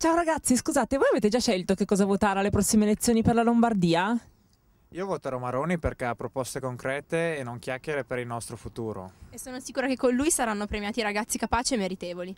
Ciao ragazzi, scusate, voi avete già scelto che cosa votare alle prossime elezioni per la Lombardia? Io voterò Maroni perché ha proposte concrete e non chiacchiere per il nostro futuro. E sono sicura che con lui saranno premiati ragazzi capaci e meritevoli.